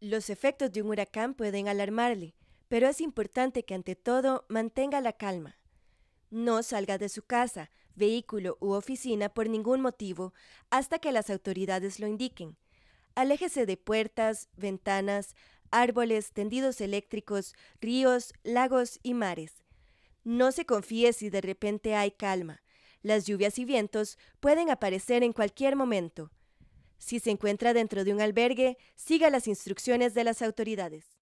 Los efectos de un huracán pueden alarmarle, pero es importante que ante todo mantenga la calma. No salga de su casa, vehículo u oficina por ningún motivo hasta que las autoridades lo indiquen. Aléjese de puertas, ventanas, árboles, tendidos eléctricos, ríos, lagos y mares. No se confíe si de repente hay calma. Las lluvias y vientos pueden aparecer en cualquier momento. Si se encuentra dentro de un albergue, siga las instrucciones de las autoridades.